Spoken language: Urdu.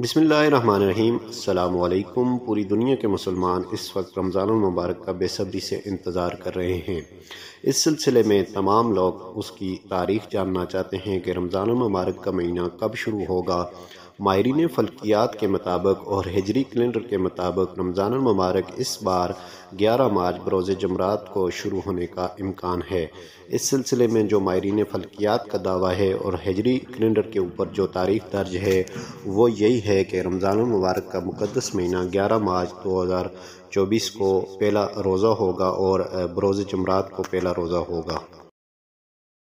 بسم اللہ الرحمن الرحیم السلام علیکم پوری دنیا کے مسلمان اس وقت رمضان المبارک کا بے صبری سے انتظار کر رہے ہیں اس سلسلے میں تمام لوگ اس کی تاریخ جاننا چاہتے ہیں کہ رمضان المبارک کا مہینہ کب شروع ہوگا ماہرین فلکیات کے مطابق اور ہجری کلنڈر کے مطابق رمضان المبارک اس بار گیارہ مارچ بروز جمعرات کو شروع ہونے کا امکان ہے اس سلسلے میں جو ماہرین فلکیات کا دعویٰ ہے اور ہجری کلنڈر کے اوپر جو تاریخ درج ہے وہ یہی ہے کہ رمضان المبارک کا مقدس مہینہ گیارہ مارچ دو ہزار چوبیس کو پہلا روزہ ہوگا اور بروز جمعرات کو پہلا روزہ ہوگا